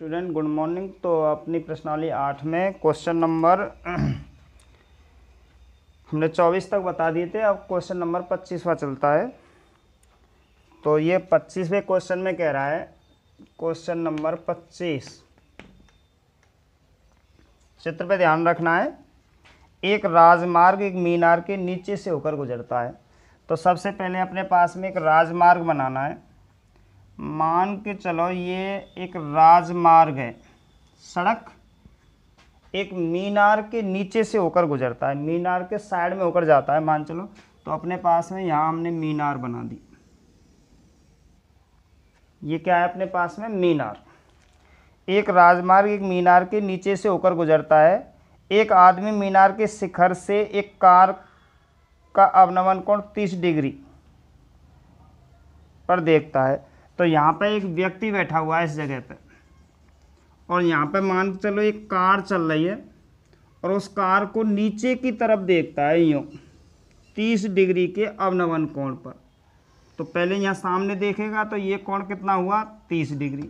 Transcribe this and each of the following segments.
Student good morning तो अपनी प्रश्नावली आठ में क्वेश्चन नंबर हमने चौबीस तक बता दिए थे अब क्वेश्चन नंबर पच्चीसवा चलता है तो ये पच्चीसवें क्वेश्चन में कह रहा है क्वेश्चन नंबर पच्चीस चित्र पे ध्यान रखना है एक राजमार्ग एक मीनार के नीचे से होकर गुजरता है तो सबसे पहले अपने पास में एक राजमार्ग बनाना है मान के चलो ये एक राजमार्ग है सड़क एक मीनार के नीचे से होकर गुजरता है मीनार के साइड में होकर जाता है मान चलो तो अपने पास में यहाँ हमने मीनार बना दी ये क्या है अपने पास में मीनार एक राजमार्ग एक मीनार के नीचे से होकर गुजरता है एक आदमी मीनार के शिखर से एक कार का अवनमन कोण 30 डिग्री पर देखता है तो यहाँ पे एक व्यक्ति बैठा हुआ है इस जगह पे और यहाँ पे मान के चलो एक कार चल रही है और उस कार को नीचे की तरफ देखता है यूँ तीस डिग्री के अवनवन कोण पर तो पहले यहाँ सामने देखेगा तो ये कोण कितना हुआ तीस डिग्री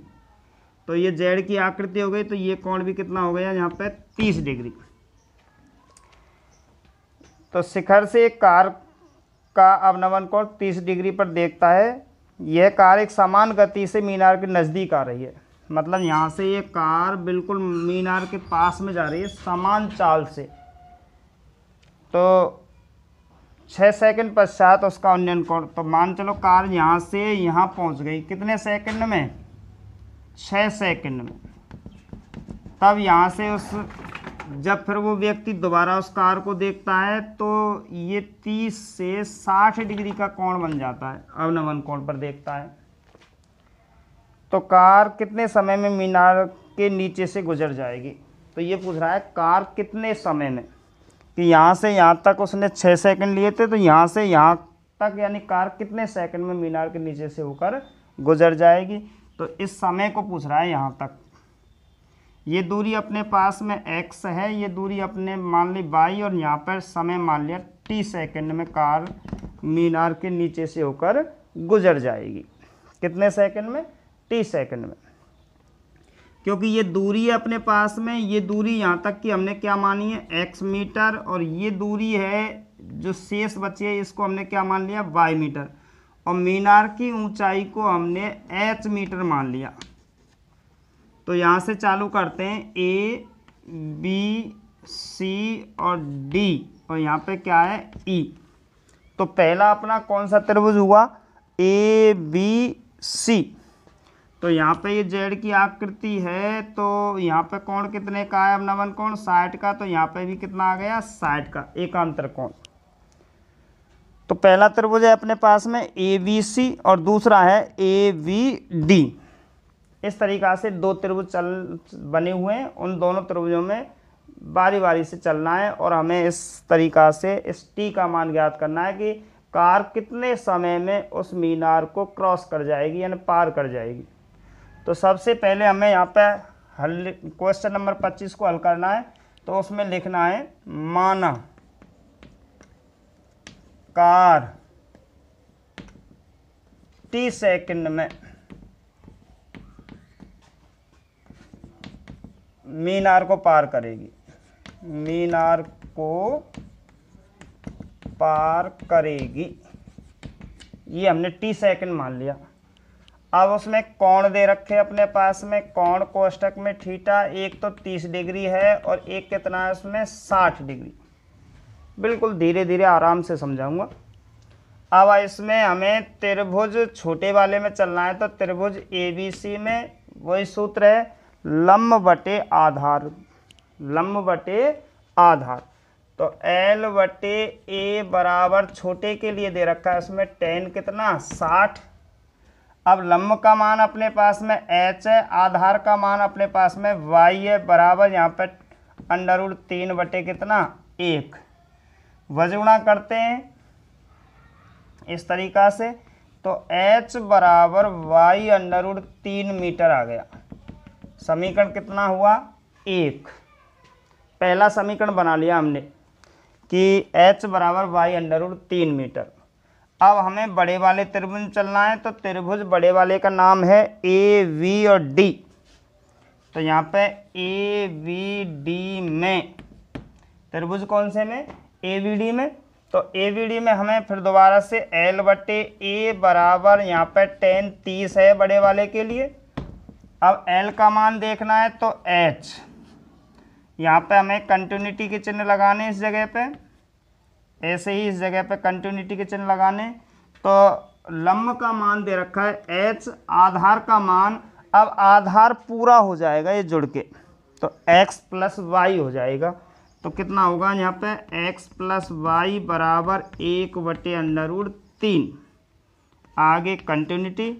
तो ये जेड की आकृति हो गई तो ये कोण भी कितना हो गया यहाँ पे तीस डिग्री तो शिखर से एक कार का अवनवन कोण तीस डिग्री पर देखता है यह कार एक समान गति से मीनार के नज़दीक आ रही है मतलब यहाँ से ये कार बिल्कुल मीनार के पास में जा रही है समान चाल से तो छः सेकंड पश्चात उसका उन्नयन कोण तो मान चलो कार यहाँ से यहाँ पहुँच गई कितने सेकंड में छः सेकंड में तब यहाँ से उस जब फिर वो व्यक्ति दोबारा उस कार को देखता है तो ये तीस से साठ डिग्री का कोण बन जाता है अवनमन कोण पर देखता है तो कार कितने समय में मीनार के नीचे से गुजर जाएगी तो ये पूछ रहा है कार कितने समय में कि यहाँ से यहाँ तक उसने छः सेकंड लिए थे तो यहाँ से यहाँ तक यानी कार कितने सेकंड में मीनार के नीचे से होकर गुजर जाएगी तो इस समय को पूछ रहा है यहाँ तक ये दूरी अपने पास में x है ये दूरी अपने मान ली बाई और यहाँ पर समय मान लिया t सेकंड में कार मीनार के नीचे से होकर गुजर जाएगी कितने सेकंड में t सेकंड में क्योंकि ये दूरी है अपने पास में ये दूरी यहाँ तक कि हमने क्या मानी है x मीटर और ये दूरी है जो शेष बची है इसको हमने क्या मान लिया बाई मीटर और मीनार की ऊंचाई को हमने एच मीटर मान लिया तो यहाँ से चालू करते हैं ए बी सी और डी और यहाँ पे क्या है ई e. तो पहला अपना कौन सा त्रिभुज हुआ ए बी सी तो यहाँ पे ये जेड की आकृति है तो यहाँ पे कोण कितने का है अब नवन कोण साठ का तो यहाँ पे भी कितना आ गया साठ का एकांतर कोण तो पहला त्रिभुज है अपने पास में ए बी सी और दूसरा है ए बी डी इस तरीक़ा से दो त्रिभुज चल बने हुए हैं उन दोनों त्रिभुजों में बारी बारी से चलना है और हमें इस तरीक़ा से इस टी का मान ज्ञात करना है कि कार कितने समय में उस मीनार को क्रॉस कर जाएगी यानी पार कर जाएगी तो सबसे पहले हमें यहाँ पर हल क्वेश्चन नंबर पच्चीस को हल करना है तो उसमें लिखना है माना कार टी सेकंड में मीनार को पार करेगी मीनार को पार करेगी ये हमने टी सेकंड मान लिया अब उसमें कौन दे रखे अपने पास में कौन कोष्टक में ठीटा एक तो तीस डिग्री है और एक कितना है उसमें साठ डिग्री बिल्कुल धीरे धीरे आराम से समझाऊंगा अब इसमें हमें त्रिभुज छोटे वाले में चलना है तो त्रिभुज ए बी सी में वही सूत्र है लम्ब बटे आधार लम्ब बटे आधार तो L बटे ए बराबर छोटे के लिए दे रखा है उसमें टेन कितना साठ अब लम्ब का मान अपने पास में h है आधार का मान अपने पास में y है बराबर यहाँ पर अंडरवुड तीन बटे कितना एक वजुणा करते हैं इस तरीका से तो h बराबर y अंडरवुड तीन मीटर आ गया समीकरण कितना हुआ एक पहला समीकरण बना लिया हमने कि h बराबर वाई उड तीन मीटर अब हमें बड़े वाले त्रिभुज चलना है तो त्रिभुज बड़े वाले का नाम है ए वी और डी तो यहाँ पे ए वी डी में त्रिभुज कौन से में ए वी डी में तो ए वी डी में हमें फिर दोबारा से एल बटे ए बराबर यहाँ पे टेन तीस है बड़े वाले के लिए अब एल का मान देखना है तो एच यहाँ पे हमें कंटिन्यूटी के चिन्ह लगाने इस जगह पे ऐसे ही इस जगह पे कंटिन्यूटी के चिन्ह लगाने तो लम्ब का मान दे रखा है एच आधार का मान अब आधार पूरा हो जाएगा ये जुड़ के तो एक्स प्लस वाई हो जाएगा तो कितना होगा यहाँ पे एक्स प्लस वाई बराबर एक बटे अंडर तीन आगे कंटिन्यूटी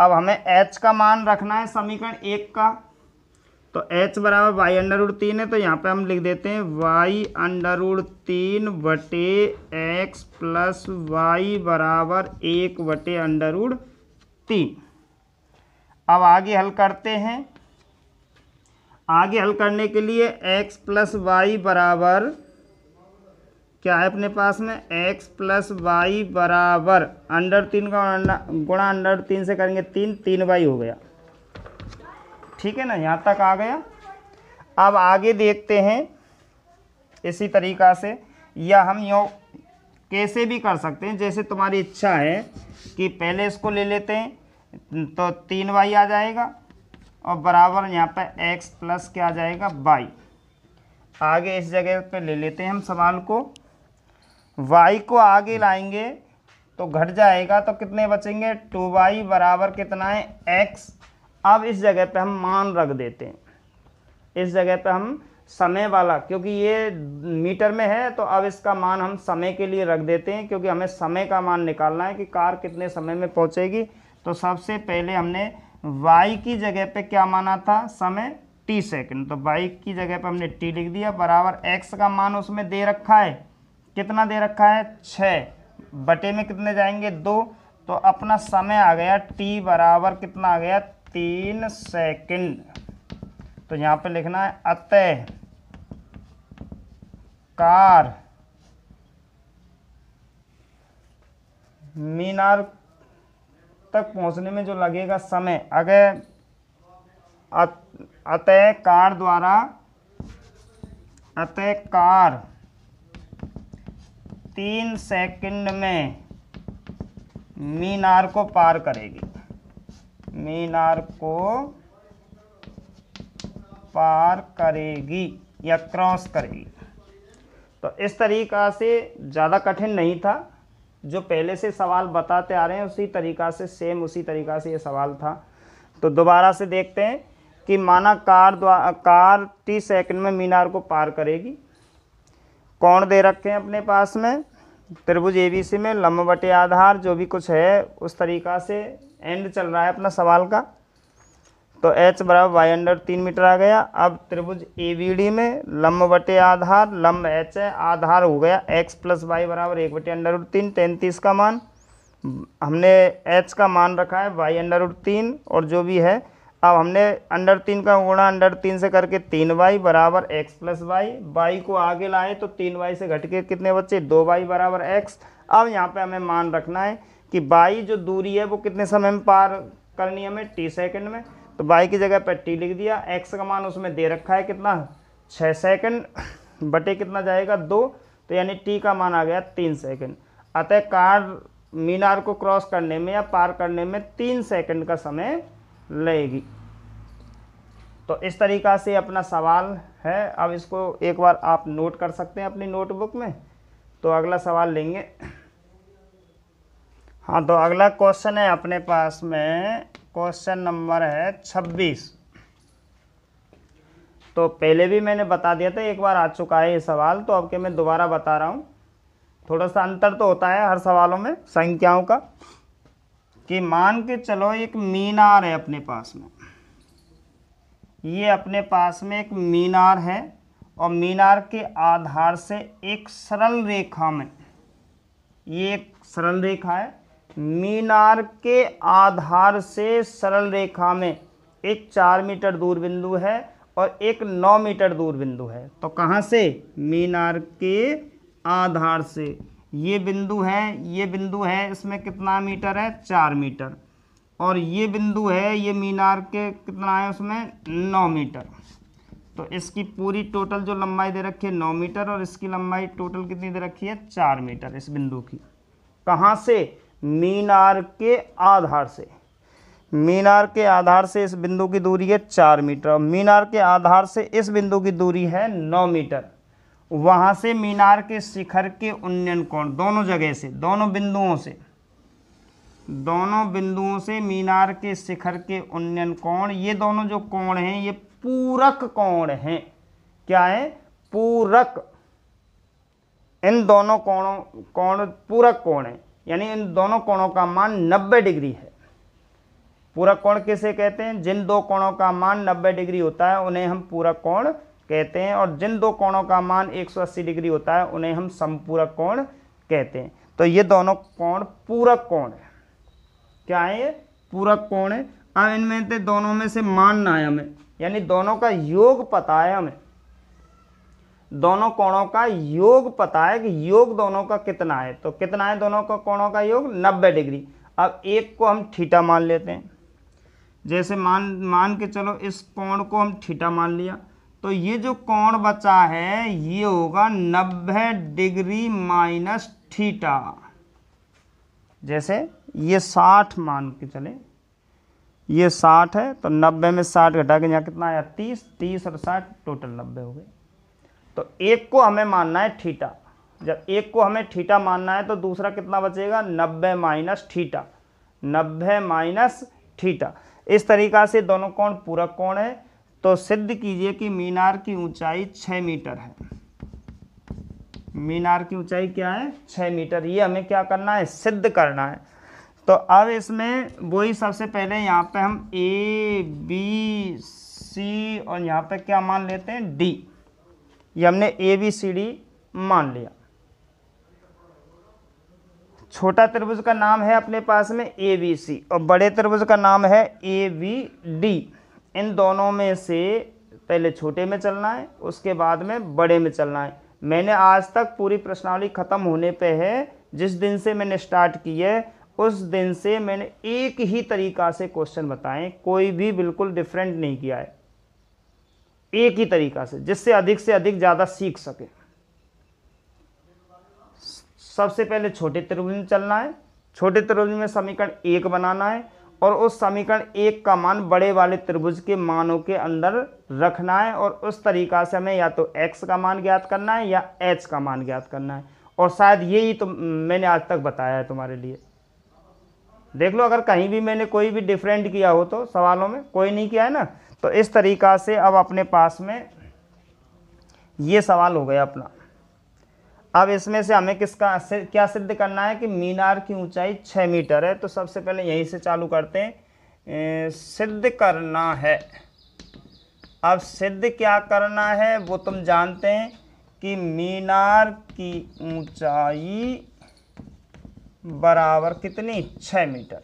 अब हमें एच का मान रखना है समीकरण एक का तो एच बराबर वाई अंडर उड तीन है तो यहाँ पे हम लिख देते हैं वाई अंडर उड तीन बटे एक्स प्लस वाई बराबर एक बटे अंडर उड तीन अब आगे हल करते हैं आगे हल करने के लिए एक्स प्लस वाई बराबर क्या है अपने पास में x प्लस वाई बराबर अंडर तीन का गुणा अंडर तीन से करेंगे तीन तीन वाई हो गया ठीक है ना यहाँ तक आ गया अब आगे देखते हैं इसी तरीक़ा से या हम यो कैसे भी कर सकते हैं जैसे तुम्हारी इच्छा है कि पहले इसको ले लेते हैं तो तीन वाई आ जाएगा और बराबर यहाँ पर एक्स प्लस क्या आ जाएगा वाई आगे इस जगह पे ले लेते हैं हम सवाल को वाई को आगे लाएंगे तो घट जाएगा तो कितने बचेंगे टू वाई बराबर कितना है एक्स अब इस जगह पे हम मान रख देते हैं इस जगह पे हम समय वाला क्योंकि ये मीटर में है तो अब इसका मान हम समय के लिए रख देते हैं क्योंकि हमें समय का मान निकालना है कि कार कितने समय में पहुँचेगी तो सबसे पहले हमने वाई की जगह पे क्या माना था समय टी सेकेंड तो वाई की जगह पे हमने टी लिख दिया बराबर एक्स का मान उसमें दे रखा है कितना दे रखा है छ बटे में कितने जाएंगे दो तो अपना समय आ गया टी बराबर कितना आ गया तीन सेकंड तो यहां पे लिखना है अतः कार मीनार तक पहुंचने में जो लगेगा समय अगर अतः कार द्वारा अतः कार तीन सेकंड में मीनार को पार करेगी मीनार को पार करेगी या क्रॉस करेगी तो इस तरीक़ा से ज़्यादा कठिन नहीं था जो पहले से सवाल बताते आ रहे हैं उसी तरीक़ा से सेम उसी तरीक़ा से ये सवाल था तो दोबारा से देखते हैं कि माना कार द्वारा कार तीस सेकंड में मीनार को पार करेगी कौन दे रखे हैं अपने पास में त्रिभुज एबीसी में लम्ब बटे आधार जो भी कुछ है उस तरीका से एंड चल रहा है अपना सवाल का तो एच बराबर वाई अंडर तीन मीटर आ गया अब त्रिभुज ए बी डी में लम्ब बटे आधार लम्ब एच है आधार हो गया एक्स प्लस वाई बराबर एक बटे अंडर तीन तैंतीस का मान हमने एच का मान रखा है वाई अंडर तीन और जो भी है अब हमने अंडर तीन का गुणा अंडर तीन से करके तीन वाई बराबर एक्स प्लस वाई वाई को आगे लाए तो तीन वाई से घट के कितने बच्चे दो वाई बराबर एक्स अब यहाँ पे हमें मान रखना है कि वाई जो दूरी है वो कितने समय में पार करनी है हमें टी सेकंड में तो वाई की जगह पे टी लिख दिया एक्स का मान उसमें दे रखा है कितना छः सेकेंड बटे कितना जाएगा दो तो यानी टी का मान आ गया तीन सेकेंड अतः कार मीनार को क्रॉस करने में या पार करने में तीन सेकेंड का समय लेगी तो इस तरीका से अपना सवाल है अब इसको एक बार आप नोट कर सकते हैं अपनी नोटबुक में तो अगला सवाल लेंगे हाँ तो अगला क्वेश्चन है अपने पास में क्वेश्चन नंबर है छब्बीस तो पहले भी मैंने बता दिया था एक बार आ चुका है ये सवाल तो अब के मैं दोबारा बता रहा हूँ थोड़ा सा अंतर तो होता है हर सवालों में संख्याओं का कि मान के चलो एक मीनार है अपने पास में ये अपने पास में एक मीनार है और मीनार के आधार से एक सरल रेखा में ये एक सरल रेखा है मीनार के आधार से सरल रेखा में एक चार मीटर दूर बिंदु है और एक नौ मीटर दूर बिंदु है तो कहाँ से मीनार के आधार से ये बिंदु है ये बिंदु है इसमें कितना मीटर है चार मीटर और ये बिंदु है ये मीनार के कितना है उसमें नौ मीटर तो इसकी पूरी टोटल जो लंबाई दे रखी है नौ मीटर और इसकी लंबाई टोटल कितनी दे रखी है चार मीटर इस बिंदु की कहाँ से मीनार के आधार से मीनार के आधार से इस बिंदु की दूरी है चार मीटर और मीनार के आधार से इस बिंदु की दूरी है नौ मीटर वहाँ से मीनार के शिखर के उन्नयन कोण दोनों जगह से दोनों बिंदुओं से दोनों बिंदुओं से मीनार के शिखर के उन्नयन कोण ये दोनों जो कोण हैं ये पूरक कोण हैं क्या है पूरक इन दोनों कोणों कोण पूरक कोण है यानी इन दोनों कोणों का मान 90 डिग्री है पूरक कोण किसे कहते हैं जिन दो कोणों का मान 90 डिग्री होता है उन्हें हम पूरक कोण कहते हैं और जिन दो कोणों का मान 180 डिग्री होता है उन्हें हम संपूरक कोण कहते हैं तो ये दोनों कोण पूरक कोण है क्या है ये पूरक कोण है अब इनमें से दोनों में से मानना है हमें यानी दोनों का योग पता है हमें दोनों कोणों का योग पता है कि योग दोनों का कितना है तो कितना है दोनों का कोणों का योग 90 डिग्री अब एक को हम थीटा मान लेते हैं जैसे मान मान के चलो इस कोण को हम थीटा मान लिया तो ये जो कोण बचा है ये होगा 90 डिग्री माइनस थीटा जैसे ये साठ मान के चले ये साठ है तो नब्बे में साठ घटा के यहाँ कितना आया तीस तीस और साठ टोटल नब्बे हो गए तो एक को हमें मानना है ठीटा जब एक को हमें ठीटा मानना है तो दूसरा कितना बचेगा नब्बे माइनस ठीटा नब्बे माइनस ठीटा इस तरीका से दोनों कोण पूरक कोण है तो सिद्ध कीजिए कि मीनार की ऊंचाई छ मीटर है मीनार की ऊंचाई क्या है छ मीटर ये हमें क्या करना है सिद्ध करना है तो अब इसमें वही सबसे पहले यहाँ पे हम ए बी सी और यहाँ पे क्या मान लेते हैं डी ये हमने ए बी सी डी मान लिया छोटा त्रिभुज का नाम है अपने पास में ए बी सी और बड़े त्रिभुज का नाम है ए बी डी इन दोनों में से पहले छोटे में चलना है उसके बाद में बड़े में चलना है मैंने आज तक पूरी प्रश्नावली खत्म होने पे है जिस दिन से मैंने स्टार्ट की है उस दिन से मैंने एक ही तरीक़ा से क्वेश्चन बताएं कोई भी बिल्कुल डिफरेंट नहीं किया है एक ही तरीक़ा से जिससे अधिक से अधिक ज़्यादा सीख सके सबसे पहले छोटे त्रिभुज में चलना है छोटे त्रिभुज में समीकरण एक बनाना है और उस समीकरण एक का मान बड़े वाले त्रिभुज के मानों के अंदर रखना है और उस तरीका से हमें या तो एक्स का मान ज्ञात करना है या एच का मान ज्ञात करना है और शायद यही तो मैंने आज तक बताया है तुम्हारे लिए देख लो अगर कहीं भी मैंने कोई भी डिफरेंट किया हो तो सवालों में कोई नहीं किया है ना तो इस तरीका से अब अपने पास में ये सवाल हो गया अपना अब इसमें से हमें किसका क्या सिद्ध करना है कि मीनार की ऊंचाई छः मीटर है तो सबसे पहले यहीं से चालू करते हैं सिद्ध करना है अब सिद्ध क्या करना है वो तुम जानते हैं कि मीनार की ऊंचाई बराबर कितनी छः मीटर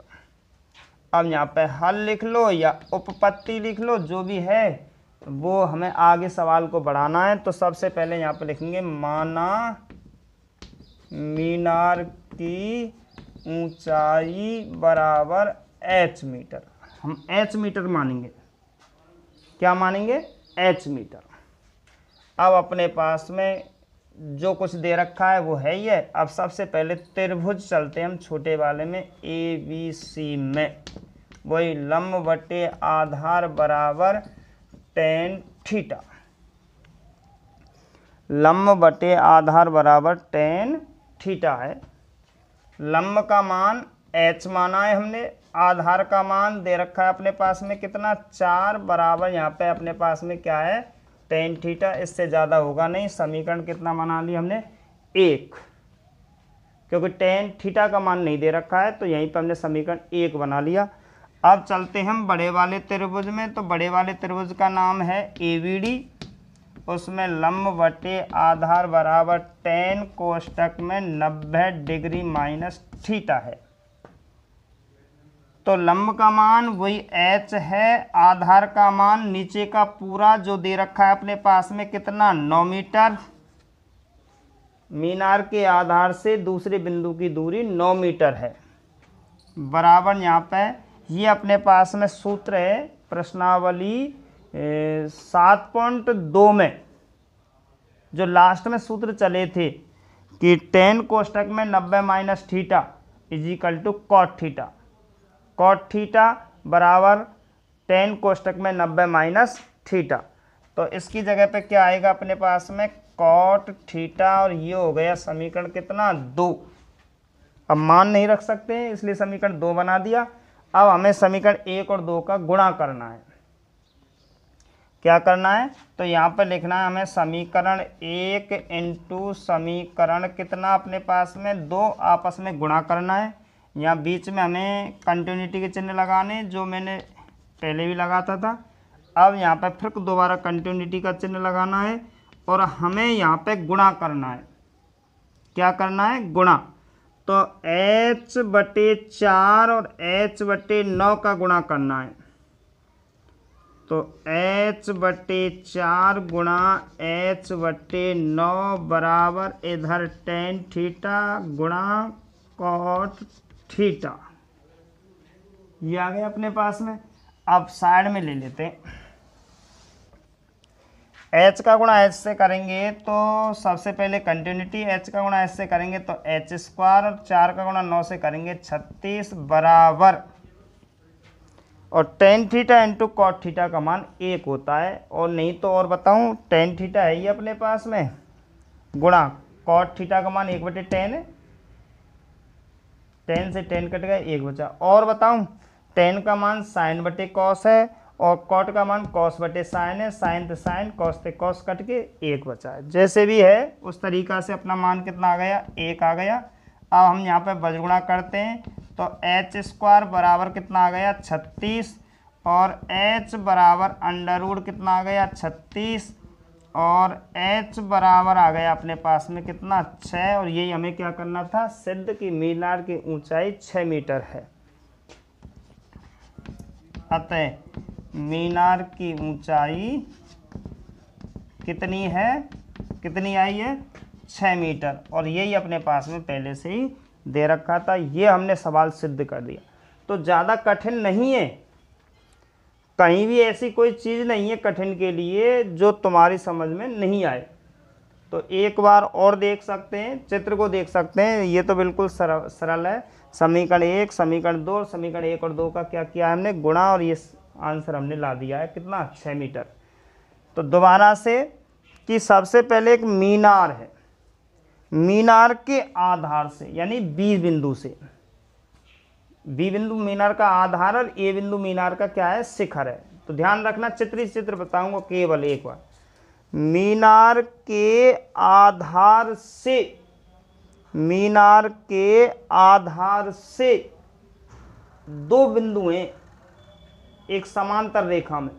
अब यहाँ पे हल लिख लो या उपपत्ति लिख लो जो भी है वो हमें आगे सवाल को बढ़ाना है तो सबसे पहले यहाँ पे लिखेंगे माना मीनार की ऊंचाई बराबर एच मीटर हम एच मीटर मानेंगे क्या मानेंगे एच मीटर अब अपने पास में जो कुछ दे रखा है वो है ही है अब सबसे पहले त्रिभुज चलते हैं हम छोटे वाले में ए बी सी में वही लम्ब बटे आधार बराबर टेन थीटा लम्ब बटे आधार बराबर टेन थीटा है लम्ब का मान एच माना है हमने आधार का मान दे रखा है अपने पास में कितना चार बराबर यहाँ पे अपने पास में क्या है टेन थीटा इससे ज़्यादा होगा नहीं समीकरण कितना बना लिया हमने एक क्योंकि टेन थीटा का मान नहीं दे रखा है तो यहीं पर हमने समीकरण एक बना लिया अब चलते हैं हम बड़े वाले त्रिभुज में तो बड़े वाले त्रिभुज का नाम है ए उसमें लंब बटे आधार बराबर टेन कोष्टक में नब्बे डिग्री माइनस थीटा है तो लंब का मान वही एच है आधार का मान नीचे का पूरा जो दे रखा है अपने पास में कितना नौ मीटर मीनार के आधार से दूसरे बिंदु की दूरी नौ मीटर है बराबर यहाँ पे ये अपने पास में सूत्र है प्रश्नावली सात पॉइंट दो में जो लास्ट में सूत्र चले थे कि टेन कोष्टक में नब्बे minus theta equal to cot theta cot theta बराबर टेन कोष्टक में नब्बे माइनस थीटा तो इसकी जगह पे क्या आएगा अपने पास में कॉट थीटा और ये हो गया समीकरण कितना दो अब मान नहीं रख सकते हैं इसलिए समीकरण दो बना दिया अब हमें समीकरण एक और दो का गुणा करना है क्या करना है तो यहाँ पर लिखना है हमें समीकरण एक इंटू समीकरण कितना अपने पास में दो आपस में गुणा करना है यहाँ बीच में हमें कंटिन्यूटी के चिन्ह लगाने जो मैंने पहले भी लगाता था अब यहाँ पर फिर दोबारा कंटिन्यूटी का चिन्ह लगाना है और हमें यहाँ पे गुणा करना है क्या करना है गुणा तो एच बटे चार और एच बटे नौ का गुणा करना है तो एच बटे चार गुणा एच बटे नौ बराबर इधर टेन थीटा गुणा कॉट थीटा ये आ गया अपने पास में अब साइड में ले लेते हैं एच का गुणा एच से करेंगे तो सबसे पहले कंटिन्यूटी एच का गुणा एच से करेंगे तो एच स्क्वायर और चार का गुणा नौ से करेंगे छत्तीस बराबर और tan theta into cot theta का मान एक होता है और नहीं तो और बताऊं टेन थीटा है ये अपने पास में गुणा कॉट थीटा का मान एक बटे टेन है टेन से टेन कट गया एक बचा और बताऊं टेन का मान साइन बटे कॉस है और कॉट का मान कॉस बटे साइन है साइन तो साइन कॉस तो कॉस कट के एक बचा है जैसे भी है उस तरीका से अपना मान कितना आ गया एक आ गया अब हम यहाँ पर बजगुणा करते हैं तो एच स्क्वायर बराबर कितना आ गया छत्तीस और एच बराबर अंडर रूट कितना आ गया छत्तीस और h बराबर आ गया अपने पास में कितना छः और यही हमें क्या करना था सिद्ध की मीनार की ऊंचाई छः मीटर है अतः मीनार की ऊंचाई कितनी है कितनी आई है छः मीटर और यही अपने पास में पहले से ही दे रखा था ये हमने सवाल सिद्ध कर दिया तो ज़्यादा कठिन नहीं है कहीं भी ऐसी कोई चीज़ नहीं है कठिन के लिए जो तुम्हारी समझ में नहीं आए तो एक बार और देख सकते हैं चित्र को देख सकते हैं ये तो बिल्कुल सरल है समीकरण एक समीकरण दो और समीकरण एक और दो का क्या किया है हमने गुणा और ये आंसर हमने ला दिया है कितना छः मीटर तो दोबारा से कि सबसे पहले एक मीनार है मीनार के आधार से यानी बीज बिंदु से बी बिंदु मीनार का आधार और ए बिंदु मीनार का क्या है शिखर है तो ध्यान रखना चित्र ही चित्र बताऊंगा केवल एक बार मीनार के आधार से मीनार के आधार से दो बिंदुएं एक समांतर रेखा में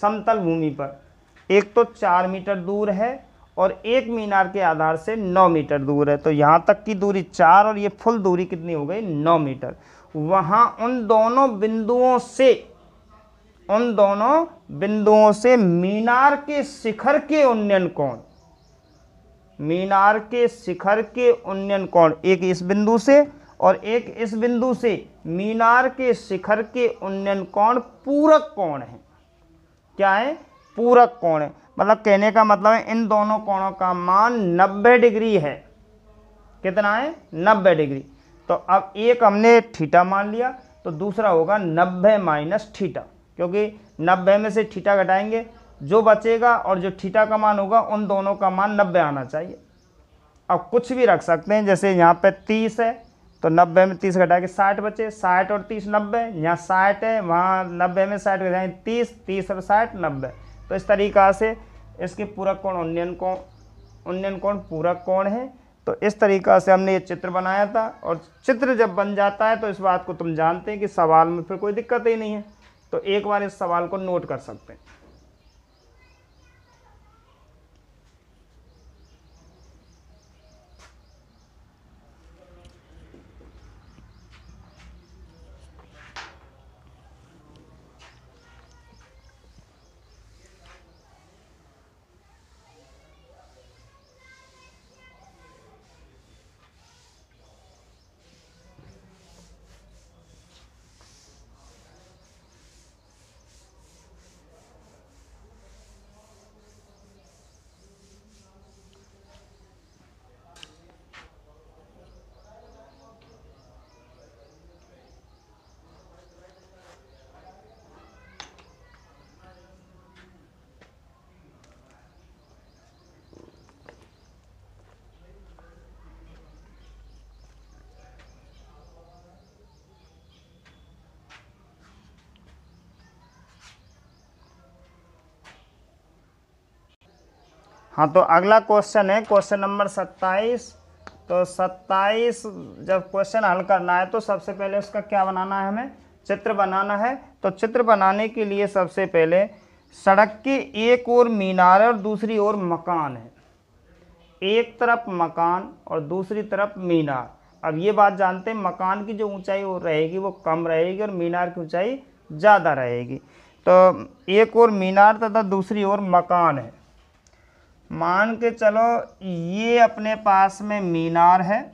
समतल भूमि पर एक तो चार मीटर दूर है और एक मीनार के आधार से नौ मीटर दूर है तो यहाँ तक की दूरी चार और ये फुल दूरी कितनी हो गई नौ मीटर वहाँ उन दोनों बिंदुओं से उन दोनों बिंदुओं से मीनार के शिखर के उन्नयन कोण मीनार के शिखर के उन्नयन कोण एक इस बिंदु से और एक इस बिंदु से मीनार के शिखर के उन्नयन कोण पूरक कोण है क्या है पूरक कोण है मतलब कहने का मतलब है इन दोनों कोणों का मान 90 डिग्री है कितना है 90 डिग्री तो अब एक हमने थीटा मान लिया तो दूसरा होगा 90 माइनस थीटा क्योंकि 90 में से थीटा घटाएंगे जो बचेगा और जो थीटा का मान होगा उन दोनों का मान 90 आना चाहिए अब कुछ भी रख सकते हैं जैसे यहाँ पे 30 है तो 90 में 30 घटा के 60 बचे 60 और 30 90 यहाँ 60 है वहाँ 90 में 60 घटाएंगे 30 30 और 60 90 तो इस तरीका से इसके पूरक कोण उन्नयन कोण उन्नयन कोण पूरक कोण है तो इस तरीका से हमने ये चित्र बनाया था और चित्र जब बन जाता है तो इस बात को तुम जानते हैं कि सवाल में फिर कोई दिक्कत ही नहीं है तो एक बार इस सवाल को नोट कर सकते हैं हाँ तो अगला क्वेश्चन है क्वेश्चन नंबर सत्ताईस तो सत्ताईस जब क्वेश्चन हल करना है तो सबसे पहले उसका क्या बनाना है हमें चित्र बनाना है तो चित्र बनाने के लिए सबसे पहले सड़क के एक ओर मीनार है और दूसरी ओर मकान है एक तरफ मकान और दूसरी तरफ मीनार अब ये बात जानते हैं मकान की जो ऊंचाई वो रहेगी वो कम रहेगी और मीनार की ऊंचाई ज़्यादा रहेगी तो एक और मीनार तथा दूसरी ओर मकान है मान के चलो ये अपने पास में मीनार है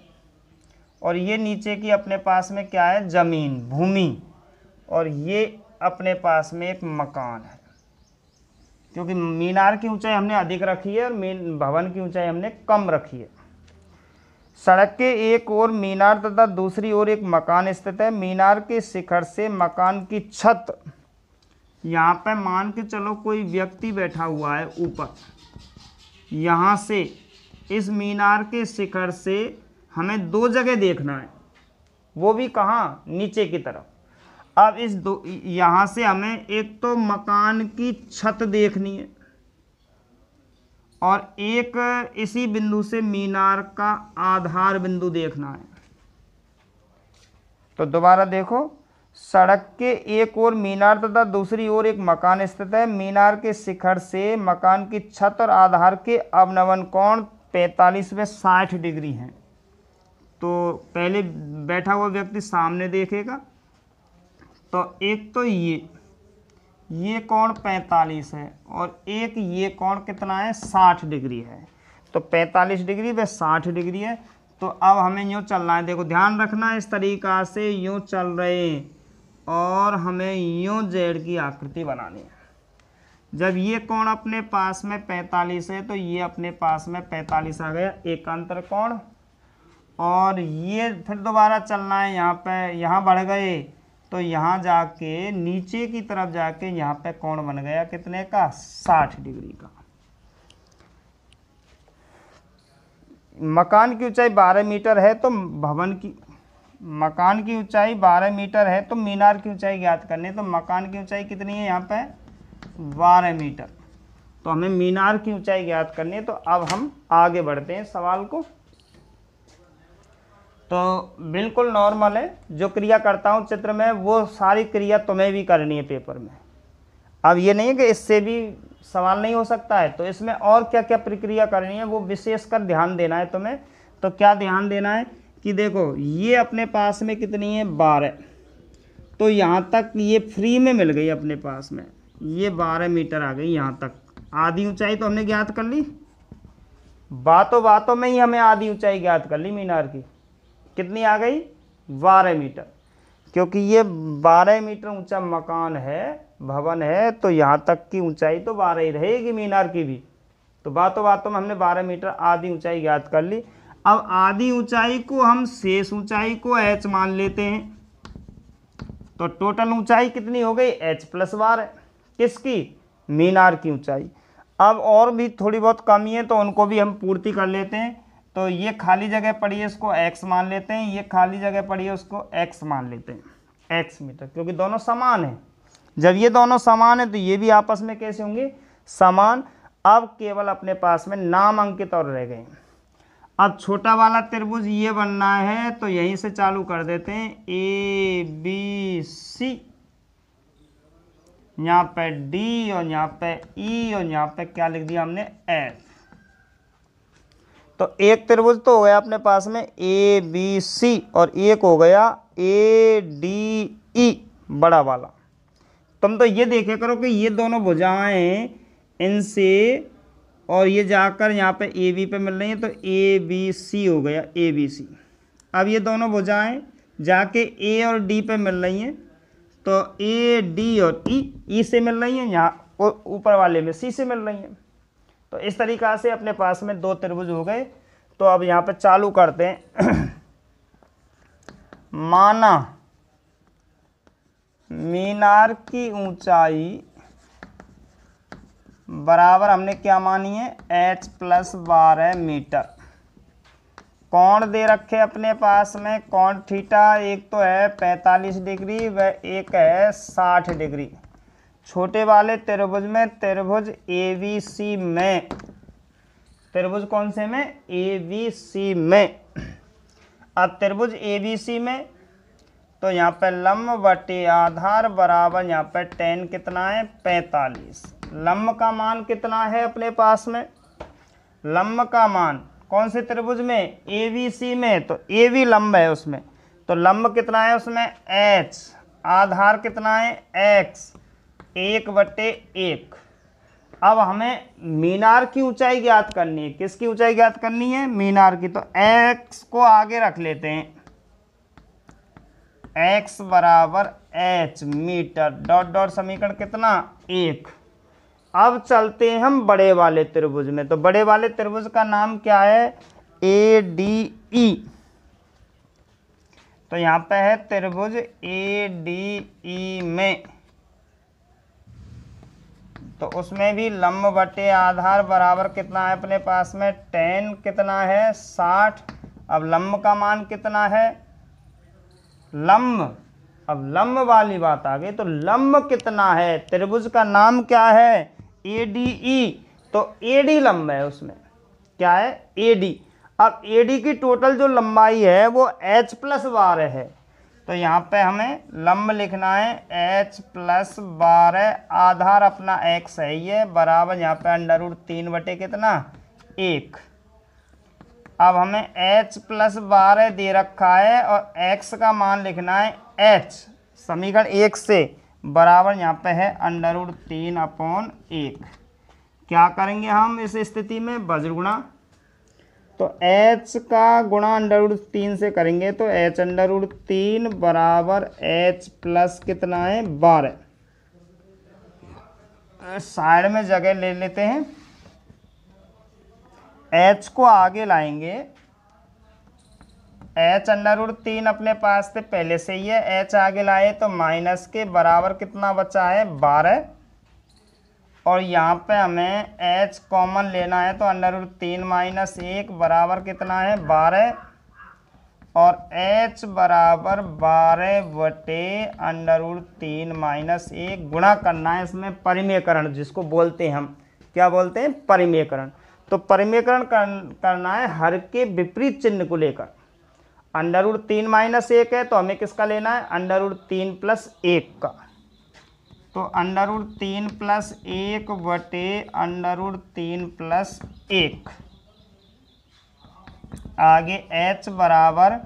और ये नीचे की अपने पास में क्या है ज़मीन भूमि और ये अपने पास में एक मकान है क्योंकि मीनार की ऊंचाई हमने अधिक रखी है और मीन भवन की ऊंचाई हमने कम रखी है सड़क के एक ओर मीनार तथा दूसरी ओर एक मकान स्थित है मीनार के शिखर से मकान की छत यहाँ पर मान के चलो कोई व्यक्ति बैठा हुआ है ऊपर यहाँ से इस मीनार के शिखर से हमें दो जगह देखना है वो भी कहाँ नीचे की तरफ अब इस दो यहाँ से हमें एक तो मकान की छत देखनी है और एक इसी बिंदु से मीनार का आधार बिंदु देखना है तो दोबारा देखो सड़क के एक ओर मीनार तथा दूसरी ओर एक मकान स्थित है मीनार के शिखर से मकान की छत और आधार के अवनवन कोण पैंतालीस व साठ डिग्री हैं तो पहले बैठा हुआ व्यक्ति सामने देखेगा तो एक तो ये ये कोण पैंतालीस है और एक ये कोण कितना है साठ डिग्री है तो पैंतालीस डिग्री व साठ डिग्री है तो अब हमें यूँ चलना है देखो ध्यान रखना इस तरीक़ा से यूँ चल रहे और हमें यूँ जेड की आकृति बनानी है जब ये कोण अपने पास में 45 है तो ये अपने पास में 45 आ गया एकांतर कोण और ये फिर दोबारा चलना है यहाँ पे यहाँ बढ़ गए तो यहाँ जाके नीचे की तरफ जाके यहाँ पे कोण बन गया कितने का 60 डिग्री का मकान की ऊंचाई 12 मीटर है तो भवन की मकान की ऊंचाई 12 मीटर है तो मीनार की ऊंचाई ज्ञात करनी है तो मकान की ऊंचाई कितनी है यहाँ पर 12 मीटर तो हमें मीनार की ऊंचाई ज्ञात करनी है तो अब हम आगे बढ़ते हैं सवाल को तो बिल्कुल नॉर्मल है जो क्रिया करता हूँ चित्र में वो सारी क्रिया तुम्हें भी करनी है पेपर में अब ये नहीं है कि इससे भी सवाल नहीं हो सकता है तो इसमें और क्या क्या प्रक्रिया करनी है वो विशेषकर ध्यान देना है तुम्हें तो क्या ध्यान देना है कि देखो ये अपने पास में कितनी है बारह तो यहाँ तक ये फ्री में मिल गई अपने पास में ये बारह मीटर आ गई यहाँ तक आधी ऊंचाई तो हमने ज्ञात कर ली बातों बातों में ही हमें आधी ऊंचाई ज्ञात कर ली मीनार की कितनी आ गई बारह मीटर क्योंकि ये बारह मीटर ऊंचा मकान है भवन है तो यहाँ तक की ऊंचाई तो बारह ही रहेगी मीनार की भी तो बातों बातों में हमने बारह मीटर आधी ऊंचाई ज्ञात कर ली अब आधी ऊंचाई को हम शेष ऊंचाई को एच मान लेते हैं तो टोटल ऊंचाई कितनी हो गई एच प्लस बार है किसकी मीनार की ऊंचाई अब और भी थोड़ी बहुत कमी है तो उनको भी हम पूर्ति कर लेते हैं तो ये खाली जगह पड़ी है इसको एक्स मान लेते हैं ये खाली जगह पड़ी है उसको एक्स मान लेते हैं एक्स मीटर क्योंकि दोनों समान हैं जब ये दोनों समान है तो ये भी आपस में कैसे होंगे समान अब केवल अपने पास में नाम अंकित और रह गए अब छोटा वाला त्रिभुज ये बनना है तो यहीं से चालू कर देते हैं ए बी सी यहाँ पे डी और यहाँ पे ई e और यहाँ पे क्या लिख दिया हमने एफ तो एक त्रिभुज तो हो गया अपने पास में ए बी सी और एक हो गया ए डी ई बड़ा वाला तुम तो ये देखे करो कि ये दोनों भुजाएं इनसे और ये जाकर यहाँ पे ए बी पे मिल रही है तो ए बी सी हो गया ए बी सी अब ये दोनों भुजाएं जाके ए और डी पे मिल रही हैं तो ए डी और ई e, ई e से मिल रही हैं यहाँ ऊपर वाले में सी से मिल रही हैं तो इस तरीक़ा से अपने पास में दो त्रिभुज हो गए तो अब यहाँ पे चालू करते हैं माना मीनार की ऊंचाई बराबर हमने क्या मानी है एच प्लस बारह मीटर कौन दे रखे अपने पास में कौन थीटा एक तो है पैंतालीस डिग्री व एक है साठ डिग्री छोटे वाले त्रिभुज में त्रिभुज ए बी सी में त्रिभुज कौन से में ए बी सी में अब त्रिभुज ए बी सी में तो यहाँ पर लम्ब बटे आधार बराबर यहाँ पर टेन कितना है पैंतालीस लम्ब का मान कितना है अपने पास में लम्ब का मान कौन से त्रिभुज में ए वी सी में तो ए वी लम्ब है उसमें तो लम्ब कितना है उसमें एच आधार कितना है एक्स एक बटे एक अब हमें मीनार की ऊंचाई ज्ञात करनी है किसकी ऊंचाई ज्ञात करनी है मीनार की तो एक्स को आगे रख लेते हैं एक्स बराबर एच मीटर डॉट डॉट समीकरण कितना एक अब चलते हैं हम बड़े वाले त्रिभुज में तो बड़े वाले त्रिभुज का नाम क्या है ए डी ई तो यहां पे है त्रिभुज ए डी ई में तो उसमें भी लंब बटे आधार बराबर कितना है अपने पास में टेन कितना है साठ अब लंब का मान कितना है लंब अब लंब वाली बात आ गई तो लंब कितना है त्रिभुज का नाम क्या है ए डी ई तो ए डी लंबा है उसमें क्या है ए डी अब ए डी की टोटल जो लंबाई है वो एच प्लस बारह है तो यहाँ पे हमें लंब लिखना है एच प्लस बारह आधार अपना एक्स है ये बराबर यहाँ पे अंडर उड तीन बटे कितना एक अब हमें एच प्लस बारह दे रखा है और एक्स का मान लिखना है एच समीकरण एक से बराबर यहाँ पे है अंडर उड तीन अपॉन एक क्या करेंगे हम इस स्थिति में वज्रगुणा तो h का गुणा अंडर उड तीन से करेंगे तो h अंडर उड तीन बराबर h प्लस कितना है बारह साइड में जगह ले लेते हैं h को आगे लाएंगे एच अंडर रूट तीन अपने पास थे पहले से ही है एच आगे लाए तो माइनस के बराबर कितना बचा है बारह और यहाँ पे हमें एच कॉमन लेना है तो अंडर रूट तीन माइनस एक बराबर कितना है बारह और एच बराबर बारह बटे अंडर रूट तीन माइनस एक गुणा करना है इसमें परिमेयकरण जिसको बोलते हैं हम क्या बोलते हैं परिमेयकरण तो परिमेयकरण करना है हर के विपरीत चिन्ह को लेकर अंडर उड तीन माइनस एक है तो हमें किसका लेना है अंडर उड तीन प्लस एक का तो अंडर उड तीन प्लस एक बटे अंडर उड तीन प्लस एक आगे h बराबर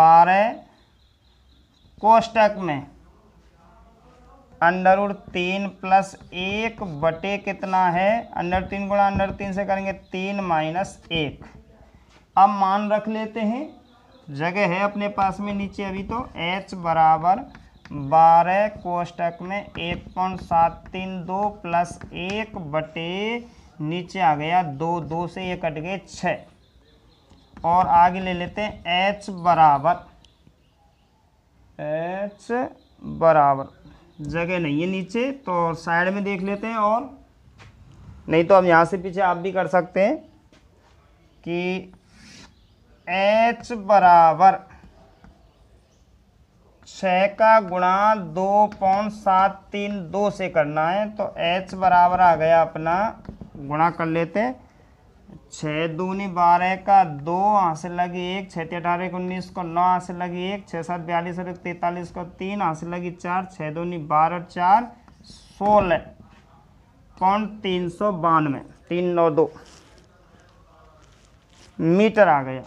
बारह कोष्टक में अंडर उड तीन प्लस एक बटे कितना है अंडर तीन गुणा अंडर तीन से करेंगे तीन माइनस एक अब मान रख लेते हैं जगह है अपने पास में नीचे अभी तो एच बराबर बारह कोष्टक में एक पॉइंट सात तीन दो प्लस एक बटे नीचे आ गया दो दो से ये कट गए छ और आगे ले लेते हैं एच बराबर एच बराबर जगह नहीं है नीचे तो साइड में देख लेते हैं और नहीं तो हम यहाँ से पीछे आप भी कर सकते हैं कि एच बराबर छ का गुणा दो पौन सात तीन दो से करना है तो एच बराबर आ गया अपना गुणा कर लेते छः दूनी बारह का दो हासिल लगी एक छः अठारह एक उन्नीस को नौ हासिल से लगी एक छः सात बयालीस और तैंतालीस को तीन हासिल लगी चार छः दूनी बारह चार सोलह पौन तीन सौ बानवे तीन नौ दो मीटर आ गया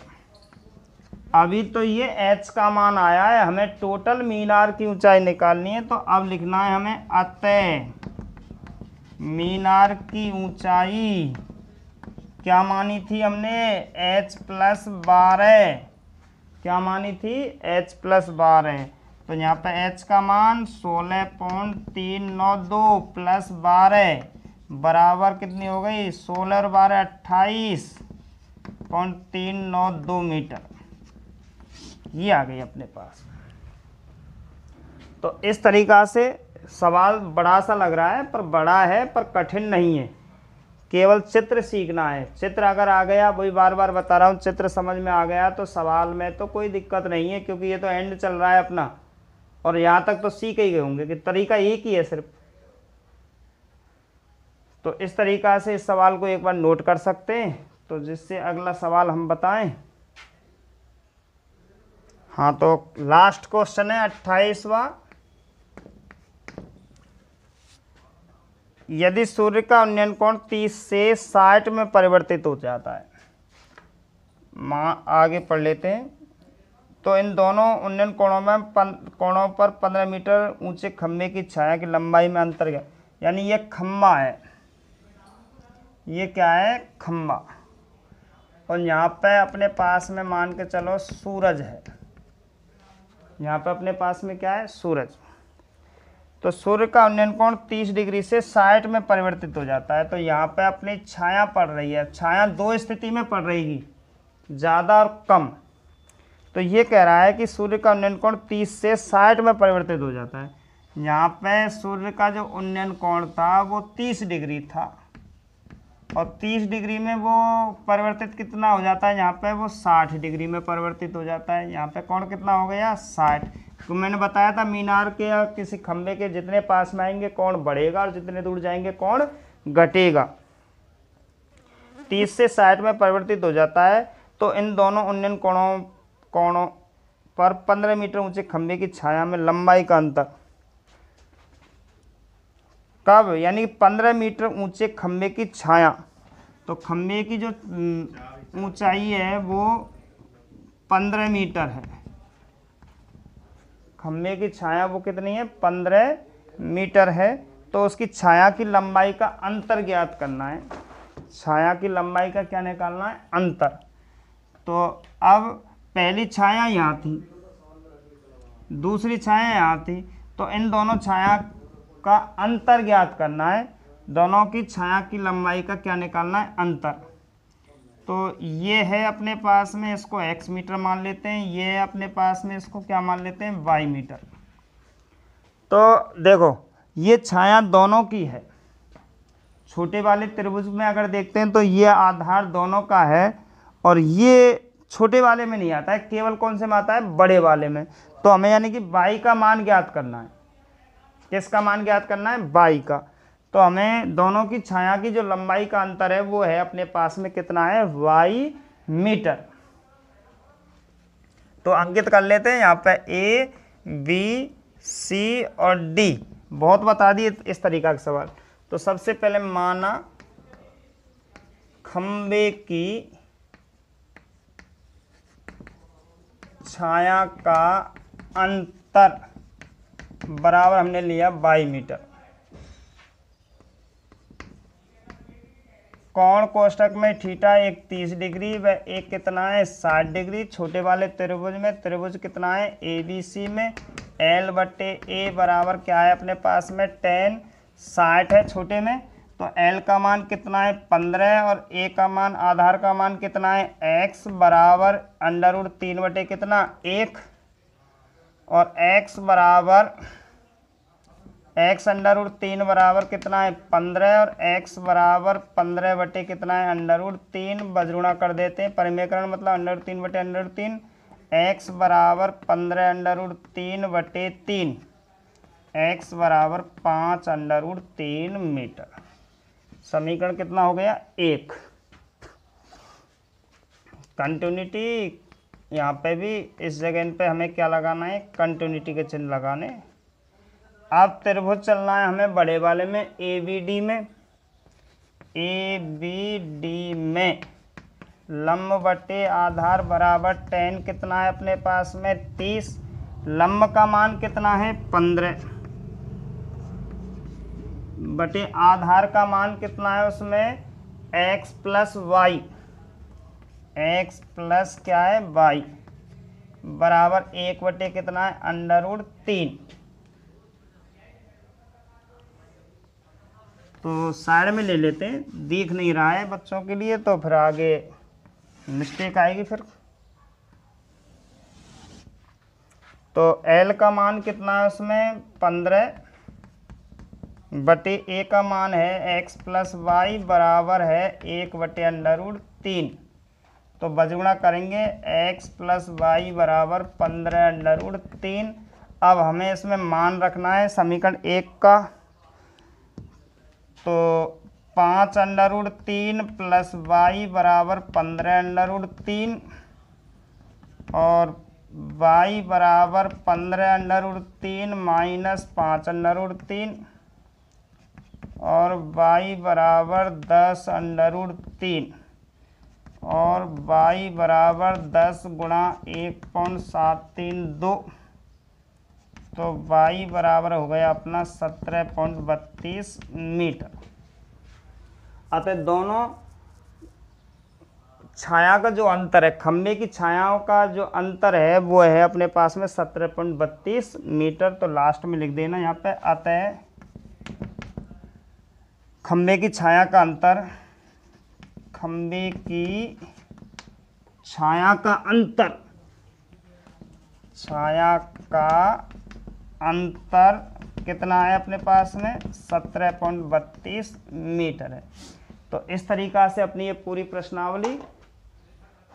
अभी तो ये h का मान आया है हमें टोटल मीनार की ऊंचाई निकालनी है तो अब लिखना है हमें अतः मीनार की ऊंचाई क्या मानी थी हमने h प्लस बारह क्या मानी थी h प्लस बारह तो यहाँ पर h का मान सोलह पॉइंट तीन नौ दो प्लस बारह बराबर कितनी हो गई सोलह और बारह अट्ठाईस पॉइंट तीन नौ दो मीटर ये आ गई अपने पास तो इस तरीक़ा से सवाल बड़ा सा लग रहा है पर बड़ा है पर कठिन नहीं है केवल चित्र सीखना है चित्र अगर आ गया वही बार बार बता रहा हूँ चित्र समझ में आ गया तो सवाल में तो कोई दिक्कत नहीं है क्योंकि ये तो एंड चल रहा है अपना और यहाँ तक तो सीख ही गए होंगे कि तरीका एक ही है सिर्फ तो इस तरीका से इस सवाल को एक बार नोट कर सकते हैं तो जिससे अगला सवाल हम बताएं हाँ तो लास्ट क्वेश्चन है अट्ठाईसवा यदि सूर्य का उन्नयन कोण 30 से 60 में परिवर्तित हो जाता है माँ आगे पढ़ लेते हैं तो इन दोनों उन्नयन कोणों में पन, कोणों पर 15 मीटर ऊंचे खम्भे की छाया की लंबाई में अंतर गया यानी ये खम्भा है ये क्या है खम्भा और यहाँ पे अपने पास में मान के चलो सूरज है यहाँ पर अपने पास में क्या है सूरज तो सूर्य का उन्नयन कोण 30 डिग्री से 60 में परिवर्तित हो जाता है तो यहाँ पे अपनी छाया पड़ रही है छाया दो स्थिति में पड़ रहेगी ज़्यादा और कम तो ये कह रहा है कि सूर्य का उन्नयन कोण 30 से 60 में परिवर्तित हो जाता है यहाँ पे सूर्य का जो उन्नयन कोण था वो 30 डिग्री था और 30 डिग्री में वो परिवर्तित कितना हो जाता है यहाँ पे वो 60 डिग्री में परिवर्तित हो जाता है यहाँ पे कौन कितना हो गया 60 तो मैंने बताया था मीनार के या किसी खम्भे के जितने पास में आएंगे कौन बढ़ेगा और जितने दूर जाएंगे कौन घटेगा 30 से 60 में परिवर्तित हो जाता है तो इन दोनों उन्नयन कोणों कोणों पर पंद्रह मीटर ऊँचे खम्भे की छाया में लंबाई का अंतर कब यानी पंद्रह मीटर ऊंचे खम्भे की छाया तो खम्भे की जो ऊंचाई है वो पंद्रह मीटर है खम्भे की छाया वो कितनी है पंद्रह मीटर है तो उसकी छाया की लंबाई का अंतर ज्ञात करना है छाया की लंबाई का क्या निकालना है अंतर तो अब पहली छाया यहाँ थी दूसरी छाया यहाँ थी तो इन दोनों छाया का अंतर ज्ञात करना है दोनों की छाया की लंबाई का क्या निकालना है अंतर तो ये है अपने पास में इसको एक्स मीटर मान लेते हैं ये है अपने पास में इसको क्या मान लेते हैं वाई मीटर तो देखो ये छाया दोनों की है छोटे वाले त्रिभुज में अगर देखते हैं तो ये आधार दोनों का है और ये छोटे वाले में नहीं आता है केवल कौन से में आता है बड़े वाले में तो हमें यानी कि y का मान ज्ञात करना है किसका मान ज्ञात करना है बाई का तो हमें दोनों की छाया की जो लंबाई का अंतर है वो है अपने पास में कितना है वाई मीटर तो अंकित कर लेते हैं यहाँ पे ए बी सी और डी बहुत बता दिए इस तरीका का सवाल तो सबसे पहले माना खंबे की छाया का अंतर बराबर हमने लिया बाई मीटर कौन कोष्टक में थीटा एक तीस डिग्री व एक कितना है साठ डिग्री छोटे वाले त्रिभुज में त्रिभुज कितना है ए बी सी में एल बटे ए बराबर क्या है अपने पास में टेन साठ है छोटे में तो एल का मान कितना है पंद्रह और ए का मान आधार का मान कितना है एक्स बराबर अंडर उड तीन बटे कितना एक और x बराबर x अंडर उड तीन बराबर कितना है पंद्रह और x बराबर पंद्रह बटे कितना है अंडर उड तीन बजरूणा कर देते हैं परिमेकरण मतलब अंडर तीन बटे अंडर तीन एक्स बराबर पंद्रह अंडर उड तीन बटे तीन एक्स बराबर पाँच अंडर उड तीन मीटर समीकरण कितना हो गया एक कंटिन्यूटी यहाँ पे भी इस जगह पे हमें क्या लगाना है कंटिन्यूटी के चिन्ह लगाने अब त्रिभुज चलना है हमें बड़े वाले में ए बी डी में ए बी डी में लम्ब बटे आधार बराबर टेन कितना है अपने पास में तीस लम्ब का मान कितना है पंद्रह बटे आधार का मान कितना है उसमें x plus y x plus क्या है वाई बराबर एक बटे कितना है अंडर रूट तीन तो साइड में ले लेते हैं दिख नहीं रहा है बच्चों के लिए तो फिर आगे मिस्टेक आएगी फिर तो एल का मान कितना है उसमें पंद्रह बटे ए का मान है एक्स प्लस वाई बराबर है एक बटे अंडर रूट तीन तो बजगुणा करेंगे एक्स प्लस वाई बराबर पंद्रह अंडर उड़ तीन अब हमें इसमें मान रखना है समीकरण एक का तो पाँच अंडर उड़ तीन प्लस वाई बराबर पंद्रह अंडर उड़ तीन और वाई बराबर पंद्रह अंडर उड़ तीन माइनस पाँच अंडर उड़ तीन और वाई बराबर दस अंडर उड़ तीन और y बराबर दस गुणा एक पॉइंट सात तीन दो तो y बराबर हो गया अपना सत्रह पॉइंट बत्तीस मीटर अतः दोनों छाया का जो अंतर है खम्भे की छायाओं का जो अंतर है वो है अपने पास में सत्रह पॉइंट बत्तीस मीटर तो लास्ट में लिख देना यहाँ पे अतः खम्भे की छाया का अंतर खंबे की छाया का अंतर छाया का अंतर कितना है अपने पास में सत्रह पॉइंट बत्तीस मीटर है तो इस तरीका से अपनी ये पूरी प्रश्नावली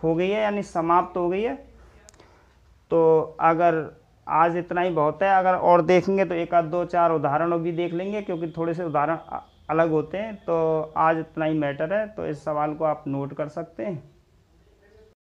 हो गई है यानी समाप्त हो गई है तो अगर आज इतना ही बहुत है अगर और देखेंगे तो एक आध दो चार उदाहरण भी देख लेंगे क्योंकि थोड़े से उदाहरण अलग होते हैं तो आज इतना ही मैटर है तो इस सवाल को आप नोट कर सकते हैं